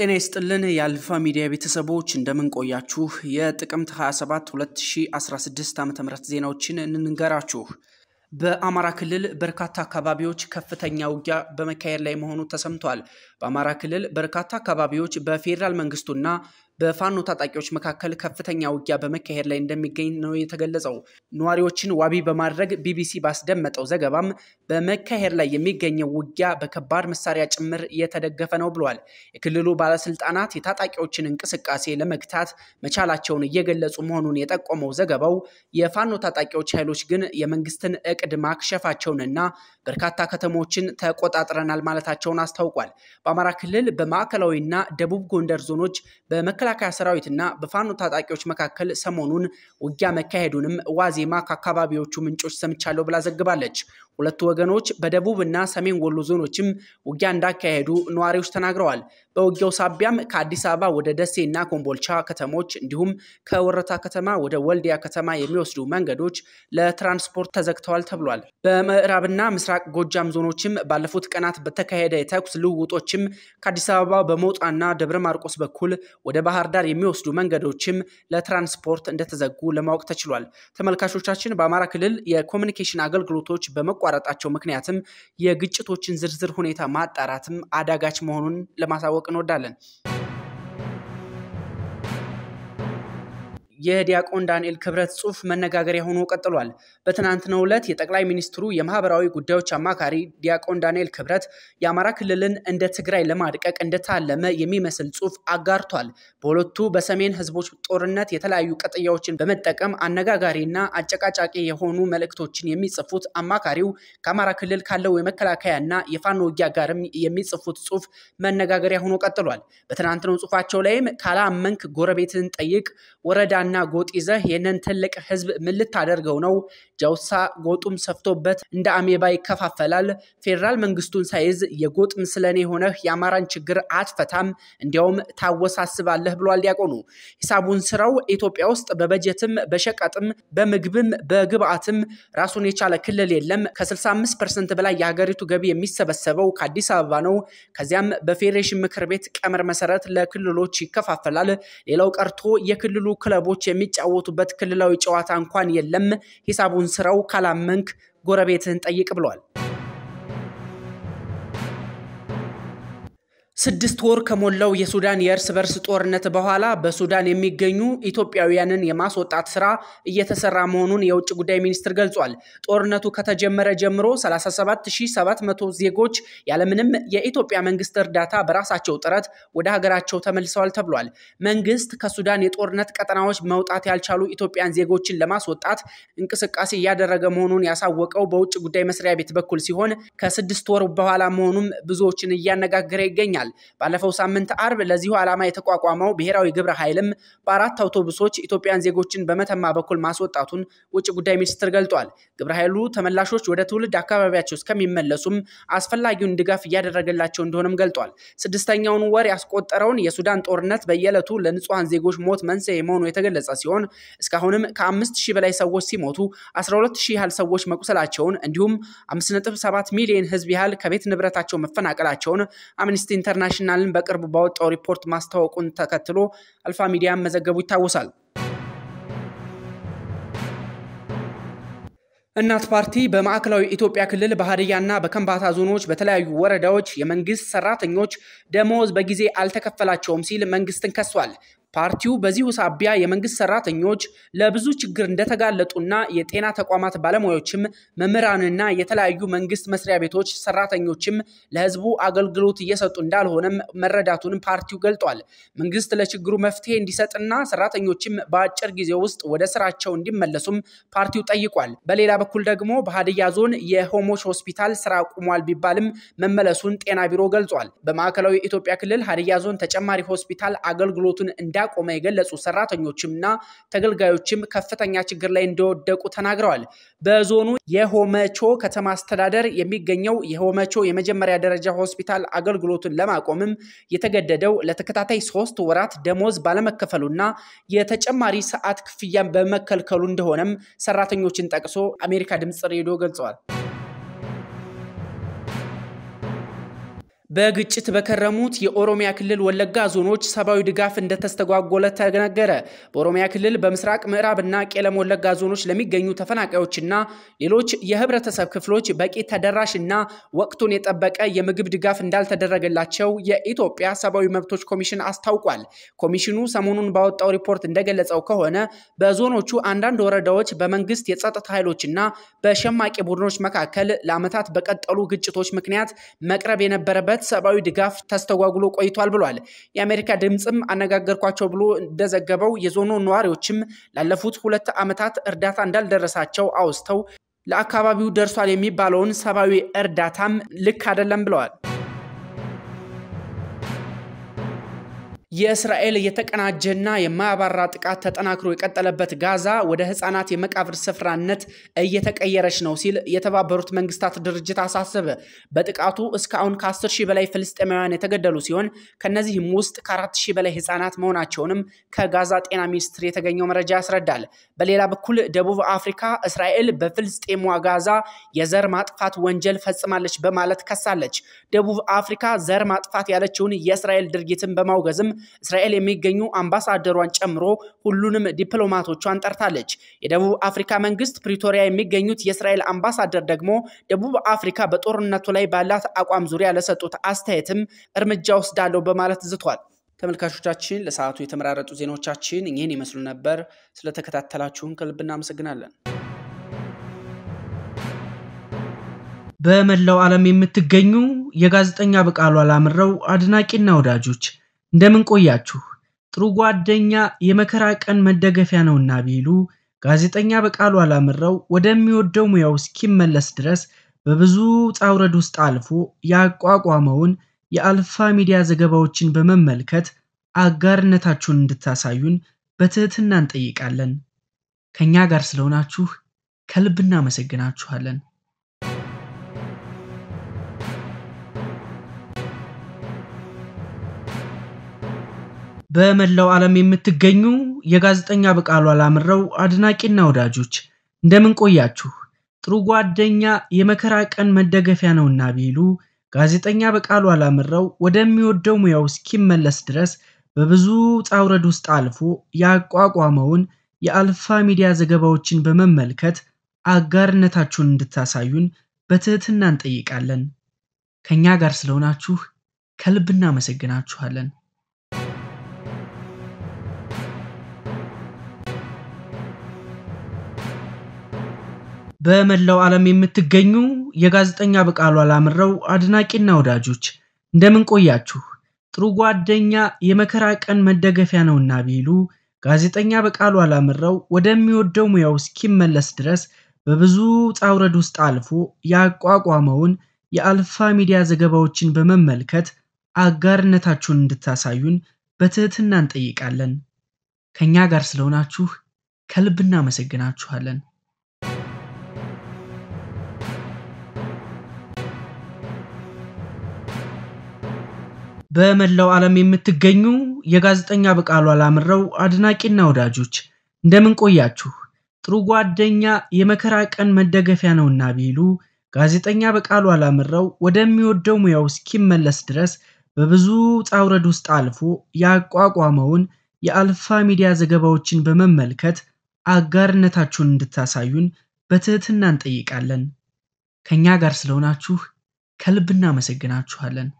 ጤና ይስጥልን የአልፋ ሚዲያ ቤተሰቦች እንደምንቆያችሁ የጥቅምት 27 2016 ዓ ም ዜናዎችን እንንገራችሁ። በአማራ ክልል በርካታ አካባቢዎች ከፍተኛ ውጊያ በመካሄድ ላይ መሆኑ ተሰምቷል። በአማራ ክልል በርካታ አካባቢዎች በፌዴራል መንግስቱና በፋኖ ታጣቂዎች መካከል ከፍተኛ ውጊያ በመካሄድ ላይ እንደሚገኝ ነው የተገለጸው። ነዋሪዎችን ዋቢ በማድረግ ቢቢሲ ባስደመጠው ዘገባም በመካሄድ ላይ የሚገኘው ውጊያ በከባድ መሳሪያ ጭምር እየተደገፈ ነው ብሏል። የክልሉ ባለስልጣናት የታጣቂዎችን እንቅስቃሴ ለመግታት መቻላቸውን እየገለጹ መሆኑን የጠቆመው ዘገባው የፋኖ ታጣቂዎች ኃይሎች ግን የመንግስትን እቅድ ማክሸፋቸውንና በርካታ ከተሞችን ተቆጣጥረናል ማለታቸውን አስታውቋል። በአማራ ክልል በማዕከላዊና ደቡብ ጎንደር ዞኖች በመከ በመከላከያ ሰራዊትና በፋኖ ታጣቂዎች መካከል ሰሞኑን ውጊያ መካሄዱንም ዋዜማ ከአካባቢዎቹ ምንጮች ሰምቻለሁ ብላ ዘግባለች። ሁለቱ ወገኖች በደቡብ እና ሰሜን ወሎ ዞኖችም ውጊያ እንዳካሄዱ ነዋሪዎች ተናግረዋል። በውጊያው ሳቢያም ከአዲስ አበባ ወደ ደሴ እና ኮምቦልቻ ከተሞች እንዲሁም ከወረታ ከተማ ወደ ወልዲያ ከተማ የሚወስዱ መንገዶች ለትራንስፖርት ተዘግተዋል ተብሏል። በምዕራብና ምስራቅ ጎጃም ዞኖችም ባለፉት ቀናት በተካሄደ የተኩስ ልውውጦችም ከአዲስ አበባ በመውጣና ደብረ ማርቆስ በኩል ወደ ባህር ዳር የሚወስዱ መንገዶችም ለትራንስፖርት እንደተዘጉ ለማወቅ ተችሏል። ተመልካቾቻችን፣ በአማራ ክልል የኮሚኒኬሽን አገልግሎቶች በመቋረጣቸው ምክንያትም የግጭቶችን ዝርዝር ሁኔታ ማጣራትም አዳጋች መሆኑን ለማሳወቅ እንወዳለን። የዲያቆን ዳንኤል ክብረት ጽሁፍ መነጋገሪያ ሆኖ ቀጥሏል። በትናንትናው ዕለት የጠቅላይ ሚኒስትሩ የማህበራዊ ጉዳዮች አማካሪ ዲያቆን ዳንኤል ክብረት የአማራ ክልልን እንደ ትግራይ ለማድቀቅ እንደታለመ የሚመስል ጽሁፍ አጋርቷል። በሁለቱ በሰሜን ህዝቦች ጦርነት የተለያዩ ቅጥያዎችን በመጠቀም አነጋጋሪና አጨቃጫቂ የሆኑ መልእክቶችን የሚጽፉት አማካሪው ከአማራ ክልል ካለው የመከላከያና የፋኖ ውጊያ ጋርም የሚጽፉት ጽሁፍ መነጋገሪያ ሆኖ ቀጥሏል። በትናንትናው ጽሁፋቸው ላይም ካላመንክ ጎረቤትን ጠይቅ ወረዳ ጎጥ ይዘህ ይህንን ትልቅ ህዝብ ምን ልታደርገው ነው? ጃውሳ ጎጡም ሰፍቶበት እንደ አሜባ ይከፋፈላል። ፌዴራል መንግስቱን ሳይዝ የጎጥ ምስለኔ የሆነህ የአማራን ችግር አትፈታም፣ እንዲያውም ታወሳስባለህ ብሏል ዲያቆኑ። ሂሳቡን ስራው ኢትዮጵያ ውስጥ በበጀትም በሸቀጥም በምግብም በግብአትም ራሱን የቻለ ክልል የለም። ከ65 ፐርሰንት በላይ የሀገሪቱ ገቢ የሚሰበሰበው ከአዲስ አበባ ነው። ከዚያም በፌዴሬሽን ምክር ቤት ቀመር መሰረት ለክልሎች ይከፋፈላል። ሌላው ቀርቶ የክልሉ ክለቦች የሚጫወቱበት ክልላዊ ጨዋታ እንኳን የለም። ሂሳቡን ስራው ካላመንክ ጎረቤትህን ጠይቅ ብሏል። ስድስት ወር ከሞላው የሱዳን የእርስ በርስ ጦርነት በኋላ በሱዳን የሚገኙ ኢትዮጵያውያንን የማስወጣት ስራ እየተሰራ መሆኑን የውጭ ጉዳይ ሚኒስትር ገልጿል። ጦርነቱ ከተጀመረ ጀምሮ 37700 ዜጎች ያለምንም የኢትዮጵያ መንግስት እርዳታ በራሳቸው ጥረት ወደ ሀገራቸው ተመልሰዋል ተብሏል። መንግስት ከሱዳን የጦርነት ቀጠናዎች መውጣት ያልቻሉ ኢትዮጵያን ዜጎችን ለማስወጣት እንቅስቃሴ እያደረገ መሆኑን ያሳወቀው በውጭ ጉዳይ መስሪያ ቤት በኩል ሲሆን ከስድስት ወር በኋላ መሆኑም ብዙዎችን እያነጋገረ ይገኛል። ይገኛል። ባለፈው ሳምንት አርብ ለዚሁ ዓላማ የተቋቋመው ብሔራዊ ግብረ ኃይልም በአራት አውቶቡሶች ኢትዮጵያን ዜጎችን በመተማ በኩል ማስወጣቱን ውጭ ጉዳይ ሚኒስትር ገልጧል። ግብረ ኃይሉ ተመላሾች ወደ ትውልድ አካባቢያቸው እስከሚመለሱም አስፈላጊውን ድጋፍ እያደረገላቸው እንደሆነም ገልጧል። ስድስተኛውን ወር ያስቆጠረውን የሱዳን ጦርነት በየዕለቱ ለንጹሐን ዜጎች ሞት መንስኤ መሆኑ የተገለጸ ሲሆን እስካሁንም ከአምስት ሺህ በላይ ሰዎች ሲሞቱ 12 ሺህ ያህል ሰዎች መቁሰላቸውን እንዲሁም 5.7 ሚሊዮን ህዝብ ያህል ከቤት ንብረታቸው መፈናቀላቸውን አምኒስቲ ኢንተር ኢንተርናሽናልን በቅርብ ባወጣው ሪፖርት ማስታወቁን ተከትሎ አልፋ ሚዲያ መዘገቡ ይታወሳል። እናት ፓርቲ በማዕከላዊ ኢትዮጵያ ክልል በሀዲያና በከምባታ ዞኖች በተለያዩ ወረዳዎች የመንግስት ሰራተኞች ደሞዝ በጊዜ አልተከፈላቸውም ሲል መንግስትን ከሷል። ፓርቲው በዚሁ ሳቢያ የመንግስት ሰራተኞች ለብዙ ችግር እንደተጋለጡና የጤና ተቋማት ባለሙያዎችም መምህራንና የተለያዩ መንግስት መስሪያ ቤቶች ሰራተኞችም ለህዝቡ አገልግሎት እየሰጡ እንዳልሆነም መረዳቱንም ፓርቲው ገልጧል። መንግስት ለችግሩ መፍትሄ እንዲሰጥና ሰራተኞችም በአጭር ጊዜ ውስጥ ወደ ስራቸው እንዲመለሱም ፓርቲው ጠይቋል። በሌላ በኩል ደግሞ በሀዲያ ዞን የሆሞች ሆስፒታል ስራ አቁሟል ቢባልም መመለሱን ጤና ቢሮ ገልጿል። በማዕከላዊ ኢትዮጵያ ክልል ሀዲያ ዞን ተጨማሪ ሆስፒታል አገልግሎቱን እንዳ እንዳቆመ የገለጹ ሰራተኞችምና ተገልጋዮችም ከፍተኛ ችግር ላይ እንደወደቁ ተናግረዋል። በዞኑ የሆመቾ ከተማ አስተዳደር የሚገኘው የሆመቾ የመጀመሪያ ደረጃ ሆስፒታል አገልግሎቱን ለማቆምም የተገደደው ለተከታታይ ሶስት ወራት ደሞዝ ባለመከፈሉና የተጨማሪ ሰዓት ክፍያን በመከልከሉ እንደሆነም ሰራተኞችን ጠቅሶ አሜሪካ ድምፅ ሬዲዮ ገልጸዋል። በግጭት በከረሙት የኦሮሚያ ክልል ወለጋ ዞኖች ሰብአዊ ድጋፍ እንደተስተጓጎለ ተነገረ። በኦሮሚያ ክልል በምስራቅ ምዕራብ እና ቄለም ወለጋ ዞኖች ለሚገኙ ተፈናቃዮችና ሌሎች የህብረተሰብ ክፍሎች በቂ ተደራሽ እና ወቅቱን የጠበቀ የምግብ ድጋፍ እንዳልተደረገላቸው የኢትዮጵያ ሰብአዊ መብቶች ኮሚሽን አስታውቋል። ኮሚሽኑ ሰሞኑን ባወጣው ሪፖርት እንደገለጸው ከሆነ በዞኖቹ አንዳንድ ወረዳዎች በመንግስት የጸጥታ ኃይሎችና በሸማቂ ቡድኖች መካከል ለዓመታት በቀጠሉ ግጭቶች ምክንያት መቅረብ የነበረበት ሰብአዊ ድጋፍ ተስተጓጉሎ ቆይቷል ብሏል። የአሜሪካ ድምፅም አነጋገርኳቸው ብሎ እንደዘገበው የዞኑ ነዋሪዎችም ላለፉት ሁለት ዓመታት እርዳታ እንዳልደረሳቸው አውስተው ለአካባቢው ደርሷል የሚባለውን ሰብአዊ እርዳታም ልክ አይደለም ብለዋል። የእስራኤል የተቀናጀና የማያባራ ጥቃት ተጠናክሮ የቀጠለበት ጋዛ ወደ ህፃናት የመቃብር ስፍራነት እየተቀየረች ነው ሲል የተባበሩት መንግስታት ድርጅት አሳሰበ። በጥቃቱ እስካሁን ከ10 ሺህ በላይ ፍልስጤማውያን የተገደሉ ሲሆን ከእነዚህም ውስጥ ከ4 ሺህ በላይ ህፃናት መሆናቸውንም ከጋዛ ጤና ሚኒስቴር የተገኘው መረጃ ያስረዳል። በሌላ በኩል ደቡብ አፍሪካ እስራኤል በፍልስጤሟ ጋዛ የዘር ማጥፋት ወንጀል ፈጽማለች በማለት ከሳለች። ደቡብ አፍሪካ ዘር ማጥፋት ያለችውን የእስራኤል ድርጊትን በማውገዝም እስራኤል የሚገኙ አምባሳደሯን ጨምሮ ሁሉንም ዲፕሎማቶቿን ጠርታለች። የደቡብ አፍሪካ መንግስት ፕሪቶሪያ የሚገኙት የእስራኤል አምባሳደር ደግሞ ደቡብ አፍሪካ በጦርነቱ ላይ ባላት አቋም ዙሪያ ለሰጡት አስተያየትም እርምጃ ወስዳለሁ በማለት ዝቷል። ተመልካቾቻችን ለሰዓቱ የተመራረጡ ዜናዎቻችን ይህን ይመስሉ ነበር። ስለተከታተላችሁን ከልብ እናመሰግናለን። በመላው ዓለም የምትገኙ የጋዜጠኛ በቃሉ አላምረው አድናቂና ወዳጆች እንደምን ቆያችሁ? ጥሩ ጓደኛ የመከራ ቀን መደገፊያ ነውና ቢሉ ጋዜጠኛ በቃሉ አላምረው ወደሚወደው ሙያው እስኪመለስ ድረስ በብዙ ጣውረድ ውስጥ አልፎ ያቋቋመውን የአልፋ ሚዲያ ዘገባዎችን በመመልከት አጋርነታችሁን እንድታሳዩን በትህትና እንጠይቃለን። ከእኛ ጋር ስለሆናችሁ ከልብ እናመሰግናችኋለን። በመላው ዓለም የምትገኙ የጋዜጠኛ በቃሉ አላምረው አድናቂና ወዳጆች እንደምን ቆያችሁ? ጥሩ ጓደኛ የመከራ ቀን መደገፊያ ነውና ቢሉ ጋዜጠኛ በቃሉ አላምረው ወደሚወደው ሙያው እስኪመለስ ድረስ በብዙ ጣውረድ ውስጥ አልፎ ያቋቋመውን የአልፋ ሚዲያ ዘገባዎችን በመመልከት አጋርነታችሁን እንድታሳዩን በትህትና እንጠይቃለን። ከእኛ ጋር ስለሆናችሁ ከልብ እናመሰግናችኋለን። በመላው ዓለም የምትገኙ የጋዜጠኛ በቃሉ አላምረው አድናቂና ወዳጆች እንደምን ቆያችሁ? ጥሩ ጓደኛ የመከራ ቀን መደገፊያ ነውና ቢሉ ጋዜጠኛ በቃሉ አላምረው ወደሚወደው ሙያው እስኪመለስ ድረስ በብዙ ጣውረድ ውረድ ውስጥ አልፎ ያቋቋመውን የአልፋ ሚዲያ ዘገባዎችን በመመልከት አጋርነታችሁን እንድታሳዩን በትህትና እንጠይቃለን። ከእኛ ጋር ስለሆናችሁ ከልብ እናመሰግናችኋለን። በመላው ዓለም የምትገኙ የጋዜጠኛ በቃሉ አላምረው አድናቂና ወዳጆች እንደምን ቆያችሁ? ጥሩ ጓደኛ የመከራ ቀን መደገፊያ ነውና ቢሉ ጋዜጠኛ በቃሉ አላምረው ወደሚወደው ሙያው እስኪመለስ ድረስ በብዙ ጣውረድ ውስጥ አልፎ ያቋቋመውን የአልፋ ሚዲያ ዘገባዎችን በመመልከት አጋርነታችሁን እንድታሳዩን በትህትና እንጠይቃለን። ከእኛ ጋር ስለሆናችሁ ከልብ እናመሰግናችኋለን።